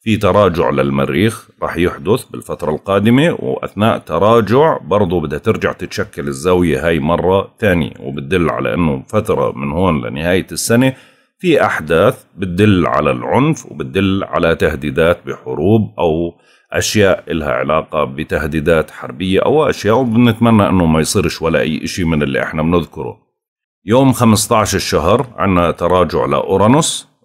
في تراجع للمريخ راح يحدث بالفترة القادمة وأثناء تراجع برضه بدها ترجع تتشكل الزاوية هاي مرة ثانية وبتدل على أنه فترة من هون لنهاية السنة في أحداث بتدل على العنف وبتدل على تهديدات بحروب أو أشياء إلها علاقة بتهديدات حربية أو أشياء وبنتمنى أنه ما يصيرش ولا أي إشي من اللي إحنا بنذكره يوم 15 الشهر عنا تراجع لأورانوس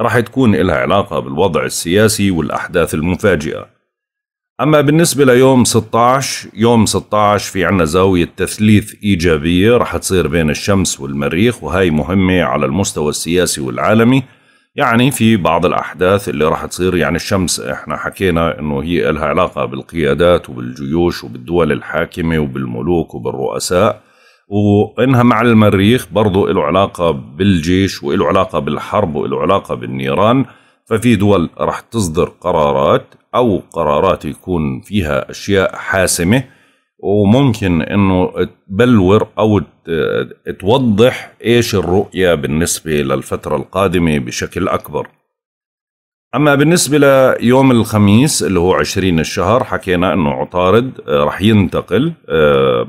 راح تكون إلها علاقة بالوضع السياسي والأحداث المفاجئة أما بالنسبة ليوم 16 يوم 16 في عنا زاوية تثليث إيجابية راح تصير بين الشمس والمريخ وهي مهمة على المستوى السياسي والعالمي يعني في بعض الأحداث اللي راح تصير يعني الشمس إحنا حكينا إنه هي إلها علاقة بالقيادات وبالجيوش وبالدول الحاكمة وبالملوك وبالرؤساء وانها مع المريخ برضو له علاقة بالجيش وله علاقة بالحرب وله علاقة بالنيران ففي دول رح تصدر قرارات أو قرارات يكون فيها أشياء حاسمة وممكن انه تبلور او توضح ايش الرؤيه بالنسبه للفتره القادمه بشكل اكبر. اما بالنسبه ليوم الخميس اللي هو 20 الشهر حكينا انه عطارد آه، رح ينتقل آه،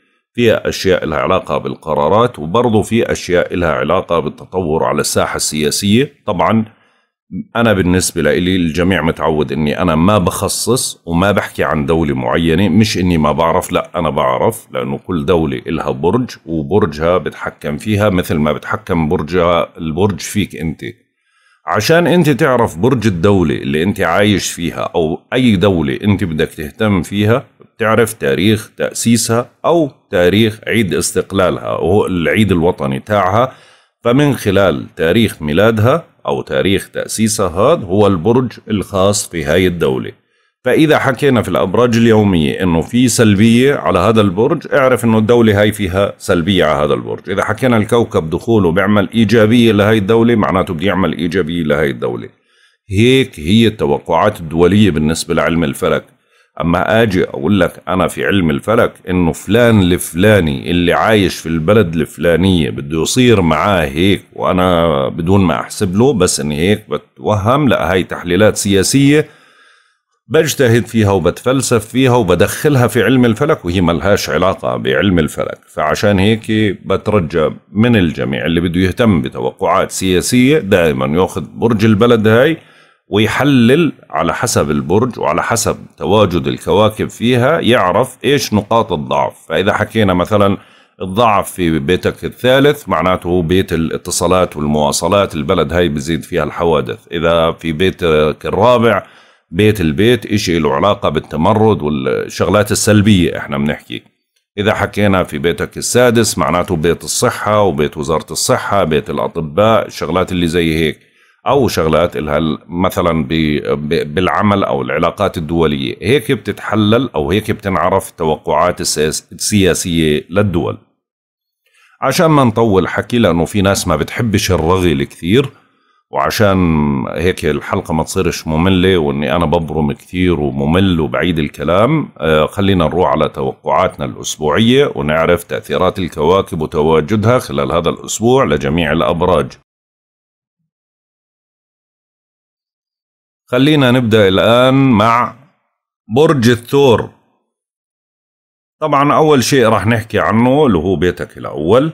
في أشياء لها علاقة بالقرارات وبرضه في أشياء لها علاقة بالتطور على الساحة السياسية طبعا أنا بالنسبة لي الجميع متعود أني أنا ما بخصص وما بحكي عن دولة معينة مش أني ما بعرف لا أنا بعرف لأنه كل دولة لها برج وبرجها بتحكم فيها مثل ما بتحكم برجها البرج فيك أنت عشان انت تعرف برج الدولة اللي انت عايش فيها او اي دولة انت بدك تهتم فيها بتعرف تاريخ تأسيسها او تاريخ عيد استقلالها وهو العيد الوطني تاعها فمن خلال تاريخ ميلادها او تاريخ تأسيسها هذا هو البرج الخاص في هاي الدولة فإذا حكينا في الأبراج اليومية أنه في سلبية على هذا البرج اعرف أنه الدولة هاي فيها سلبية على هذا البرج إذا حكينا الكوكب دخوله بيعمل إيجابية لهي الدولة معناته بده يعمل إيجابية لهي الدولة هيك هي التوقعات الدولية بالنسبة لعلم الفلك أما أجي أقول لك أنا في علم الفلك أنه فلان الفلاني اللي عايش في البلد الفلانية بده يصير معاه هيك وأنا بدون ما أحسب له بس أني هيك بتوهم لا هاي تحليلات سياسية بجتهد فيها وبتفلسف فيها وبدخلها في علم الفلك وهي ملهاش علاقة بعلم الفلك فعشان هيك بترجى من الجميع اللي بده يهتم بتوقعات سياسية دائما ياخذ برج البلد هاي ويحلل على حسب البرج وعلى حسب تواجد الكواكب فيها يعرف ايش نقاط الضعف فاذا حكينا مثلا الضعف في بيتك الثالث معناته هو بيت الاتصالات والمواصلات البلد هاي بزيد فيها الحوادث إذا في بيتك الرابع بيت البيت إشي له علاقة بالتمرد والشغلات السلبية إحنا بنحكي إذا حكينا في بيتك السادس معناته بيت الصحة وبيت وزارة الصحة بيت الأطباء الشغلات اللي زي هيك أو شغلات إلها مثلا بالعمل أو العلاقات الدولية هيك بتتحلل أو هيك بتنعرف توقعات السياسية للدول عشان ما نطول حكي لأنه في ناس ما بتحبش الرغي الكثير وعشان هيك الحلقة ما تصيرش مملة واني انا ببرم كثير وممل وبعيد الكلام آه، خلينا نروح على توقعاتنا الاسبوعية ونعرف تأثيرات الكواكب وتواجدها خلال هذا الاسبوع لجميع الابراج خلينا نبدأ الآن مع برج الثور طبعا أول شيء راح نحكي عنه اللي هو بيتك الأول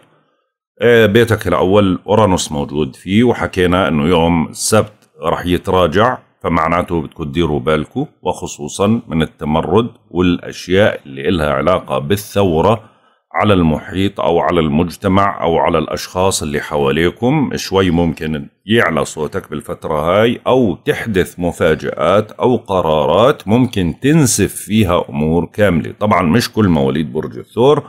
إيه، بيتك الأول أورانوس موجود فيه وحكينا أنه يوم السبت رح يتراجع فمعناته بدكم تديروا بالكم وخصوصا من التمرد والأشياء اللي إلها علاقة بالثورة على المحيط أو على المجتمع أو على الأشخاص اللي حواليكم شوي ممكن يعلى صوتك بالفترة هاي أو تحدث مفاجآت أو قرارات ممكن تنسف فيها أمور كاملة طبعا مش كل مواليد برج الثور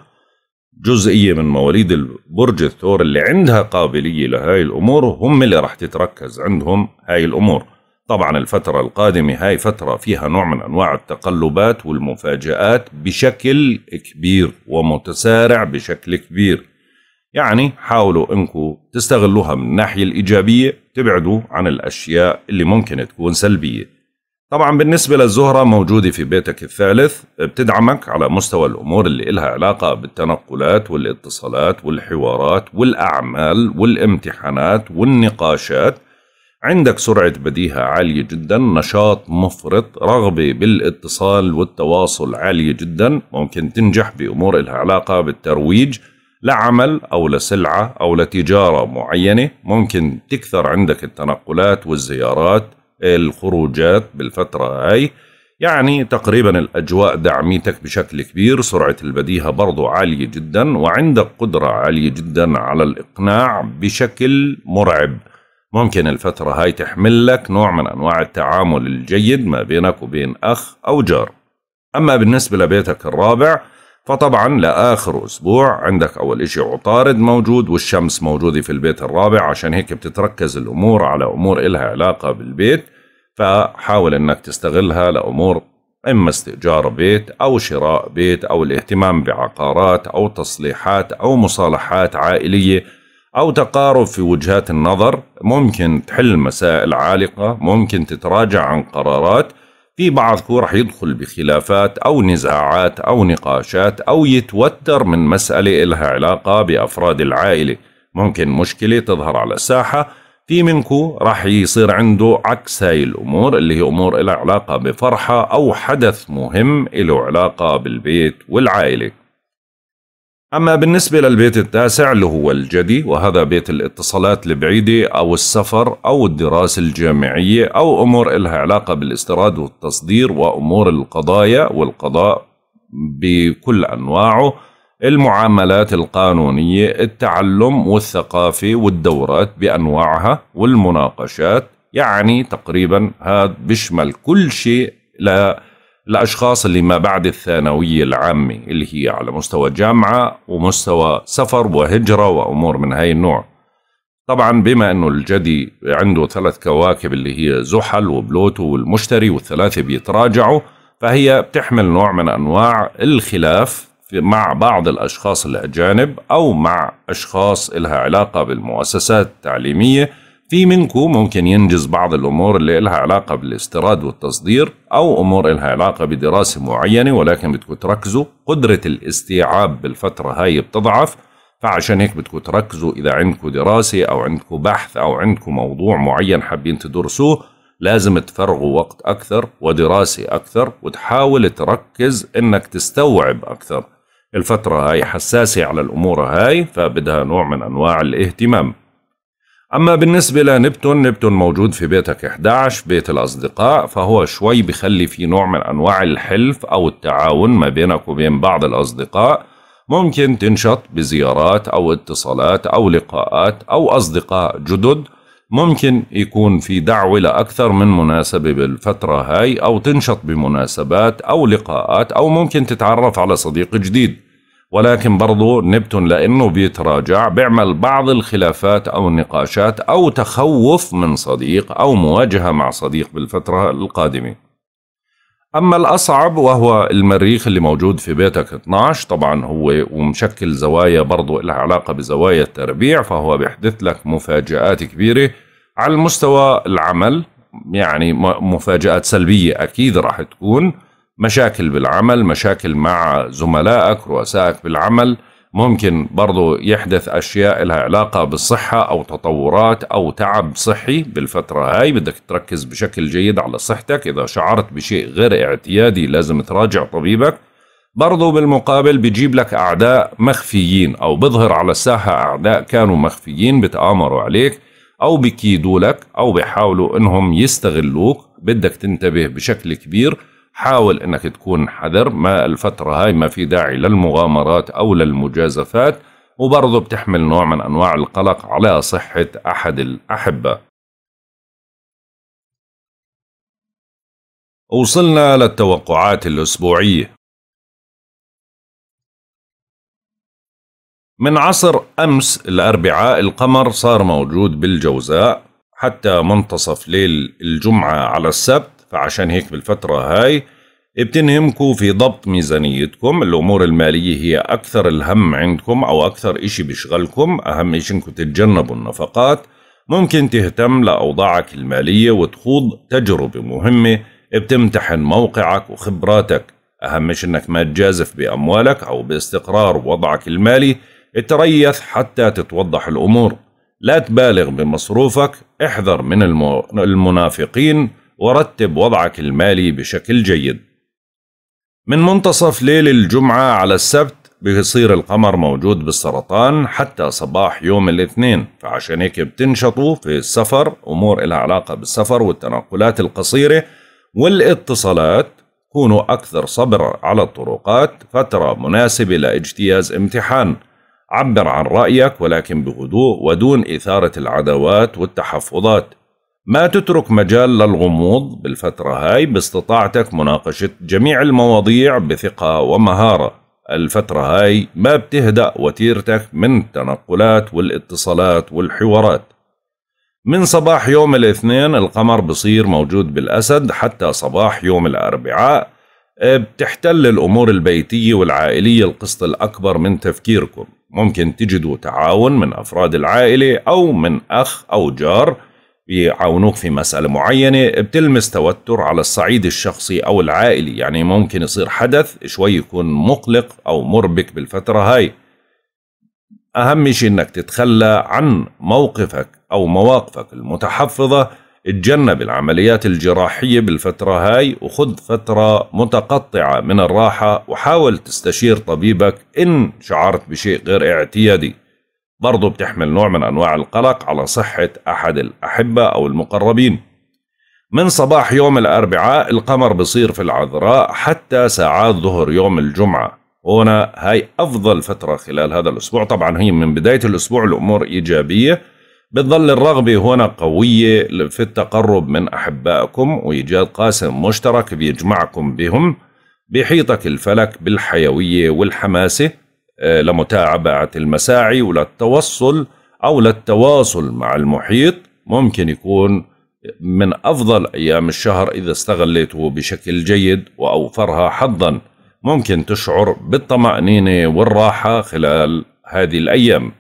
جزئية من مواليد برج الثور اللي عندها قابلية لهاي الأمور هم اللي راح تتركز عندهم هاي الأمور طبعا الفترة القادمة هاي فترة فيها نوع من أنواع التقلبات والمفاجآت بشكل كبير ومتسارع بشكل كبير يعني حاولوا انكم تستغلوها من الناحية الإيجابية تبعدوا عن الأشياء اللي ممكن تكون سلبية طبعا بالنسبة للزهرة موجودة في بيتك الثالث بتدعمك على مستوى الأمور اللي إلها علاقة بالتنقلات والاتصالات والحوارات والأعمال والامتحانات والنقاشات عندك سرعة بديهة عالية جدا نشاط مفرط رغبة بالاتصال والتواصل عالية جدا ممكن تنجح بأمور إلها علاقة بالترويج لعمل أو لسلعة أو لتجارة معينة ممكن تكثر عندك التنقلات والزيارات الخروجات بالفترة هاي يعني تقريبا الأجواء دعميتك بشكل كبير سرعة البديهة برضو عالية جدا وعندك قدرة عالية جدا على الإقناع بشكل مرعب ممكن الفترة هاي تحمل لك نوع من أنواع التعامل الجيد ما بينك وبين أخ أو جار أما بالنسبة لبيتك الرابع فطبعا لآخر أسبوع عندك أول إشي عطارد موجود والشمس موجودة في البيت الرابع عشان هيك بتتركز الأمور على أمور إلها علاقة بالبيت فحاول أنك تستغلها لأمور إما استئجار بيت أو شراء بيت أو الاهتمام بعقارات أو تصليحات أو مصالحات عائلية أو تقارب في وجهات النظر ممكن تحل مسائل عالقة ممكن تتراجع عن قرارات في بعضكم رح يدخل بخلافات أو نزاعات أو نقاشات أو يتوتر من مسألة إلها علاقة بأفراد العائلة ممكن مشكلة تظهر على الساحة في منكو رح يصير عنده عكس هاي الأمور اللي هي أمور إلها علاقة بفرحة أو حدث مهم إله علاقة بالبيت والعائلة أما بالنسبة للبيت التاسع اللي هو الجدي وهذا بيت الاتصالات البعيدة أو السفر أو الدراسة الجامعية أو أمور إلها علاقة بالاستيراد والتصدير وأمور القضايا والقضاء بكل أنواعه المعاملات القانونية التعلم والثقافة والدورات بأنواعها والمناقشات يعني تقريبا هذا بيشمل كل شيء لا الأشخاص اللي ما بعد الثانوية العامة اللي هي على مستوى جامعة ومستوى سفر وهجرة وأمور من هاي النوع طبعا بما أنه الجدي عنده ثلاث كواكب اللي هي زحل وبلوتو والمشتري والثلاثة بيتراجعوا فهي بتحمل نوع من أنواع الخلاف مع بعض الأشخاص الأجانب أو مع أشخاص إلها علاقة بالمؤسسات التعليمية في منكم ممكن ينجز بعض الأمور اللي إلها علاقة بالاستيراد والتصدير أو أمور إلها علاقة بدراسة معينة ولكن بدكم تركزوا قدرة الاستيعاب بالفترة هاي بتضعف فعشان هيك بدكم تركزوا إذا عندكم دراسة أو عندكم بحث أو عندكم موضوع معين حابين تدرسوه لازم تفرغوا وقت أكثر ودراسة أكثر وتحاول تركز إنك تستوعب أكثر الفترة هاي حساسة على الأمور هاي فبدها نوع من أنواع الاهتمام أما بالنسبة لنبتون نبتون موجود في بيتك 11 بيت الأصدقاء فهو شوي بخلي في نوع من أنواع الحلف أو التعاون ما بينك وبين بعض الأصدقاء ممكن تنشط بزيارات أو اتصالات أو لقاءات أو أصدقاء جدد ممكن يكون في دعوة لأكثر من مناسبة بالفترة هاي أو تنشط بمناسبات أو لقاءات أو ممكن تتعرف على صديق جديد ولكن برضو نبتون لأنه بيتراجع بيعمل بعض الخلافات أو النقاشات أو تخوف من صديق أو مواجهة مع صديق بالفترة القادمة أما الأصعب وهو المريخ اللي موجود في بيتك 12 طبعا هو ومشكل زوايا برضو لها علاقة بزوايا التربيع فهو بيحدث لك مفاجآت كبيرة على المستوى العمل يعني مفاجآت سلبية أكيد راح تكون مشاكل بالعمل مشاكل مع زملائك رؤسائك بالعمل ممكن برضو يحدث أشياء لها علاقة بالصحة أو تطورات أو تعب صحي بالفترة هاي بدك تركز بشكل جيد على صحتك إذا شعرت بشيء غير اعتيادي لازم تراجع طبيبك برضو بالمقابل بيجيب لك أعداء مخفيين أو بظهر على الساحة أعداء كانوا مخفيين بتآمروا عليك أو بكيدوا لك أو بيحاولوا إنهم يستغلوك بدك تنتبه بشكل كبير حاول أنك تكون حذر ما الفترة هاي ما في داعي للمغامرات أو للمجازفات وبرضه بتحمل نوع من أنواع القلق على صحة أحد الأحبة وصلنا للتوقعات الأسبوعية من عصر أمس الأربعاء القمر صار موجود بالجوزاء حتى منتصف ليل الجمعة على السبت فعشان هيك بالفترة هاي بتنهمكوا في ضبط ميزانيتكم الأمور المالية هي أكثر الهم عندكم أو أكثر إشي بيشغلكم أهم إشي إنكم تتجنبوا النفقات ممكن تهتم لأوضاعك المالية وتخوض تجربة مهمة بتمتحن موقعك وخبراتك أهم إشي إنك ما تجازف بأموالك أو باستقرار وضعك المالي تريث حتى تتوضح الأمور لا تبالغ بمصروفك احذر من المنافقين ورتب وضعك المالي بشكل جيد من منتصف ليل الجمعة على السبت بيصير القمر موجود بالسرطان حتى صباح يوم الاثنين فعشان هيك بتنشطوا في السفر أمور إلها علاقة بالسفر والتنقلات القصيرة والاتصالات كونوا أكثر صبر على الطرقات فترة مناسبة لاجتياز امتحان عبر عن رأيك ولكن بهدوء ودون إثارة العداوات والتحفظات ما تترك مجال للغموض بالفترة هاي باستطاعتك مناقشة جميع المواضيع بثقة ومهارة الفترة هاي ما بتهدأ وتيرتك من التنقلات والاتصالات والحوارات من صباح يوم الاثنين القمر بصير موجود بالأسد حتى صباح يوم الأربعاء آه، بتحتل الأمور البيتية والعائلية القسط الأكبر من تفكيركم ممكن تجدوا تعاون من أفراد العائلة أو من أخ أو جار بيعاونوك في مسألة معينة بتلمس توتر على الصعيد الشخصي أو العائلي يعني ممكن يصير حدث شوي يكون مقلق أو مربك بالفترة هاي أهم شيء أنك تتخلى عن موقفك أو مواقفك المتحفظة اتجنب العمليات الجراحية بالفترة هاي وخذ فترة متقطعة من الراحة وحاول تستشير طبيبك إن شعرت بشيء غير اعتيادي برضو بتحمل نوع من أنواع القلق على صحة أحد الأحبة أو المقربين من صباح يوم الأربعاء القمر بصير في العذراء حتى ساعات ظهر يوم الجمعة هنا هاي أفضل فترة خلال هذا الأسبوع طبعا هي من بداية الأسبوع الأمور إيجابية بتظل الرغبة هنا قوية في التقرب من أحبائكم وإيجاد قاسم مشترك بيجمعكم بهم بيحيطك الفلك بالحيوية والحماسة آه، لمتابعة المساعي وللتوصل أو للتواصل مع المحيط ممكن يكون من أفضل أيام الشهر إذا استغليته بشكل جيد وأوفرها حظا ممكن تشعر بالطمأنينة والراحة خلال هذه الأيام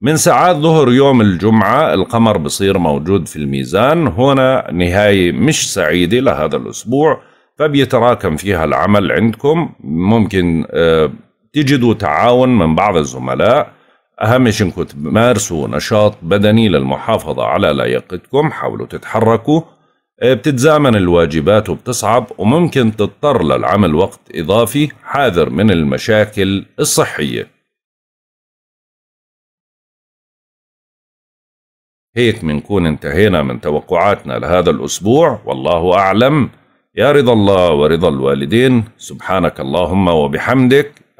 من ساعات ظهر يوم الجمعة القمر بصير موجود في الميزان هنا نهاية مش سعيدة لهذا الأسبوع فبيتراكم فيها العمل عندكم ممكن آه، تجدوا تعاون من بعض الزملاء أهم شيء إنكم تمارسوا نشاط بدني للمحافظة على لياقتكم حاولوا تتحركوا بتتزامن الواجبات وبتصعب وممكن تضطر للعمل وقت إضافي حاذر من المشاكل الصحية هيك منكون انتهينا من توقعاتنا لهذا الأسبوع والله أعلم يا رضا الله ورضا الوالدين سبحانك اللهم وبحمدك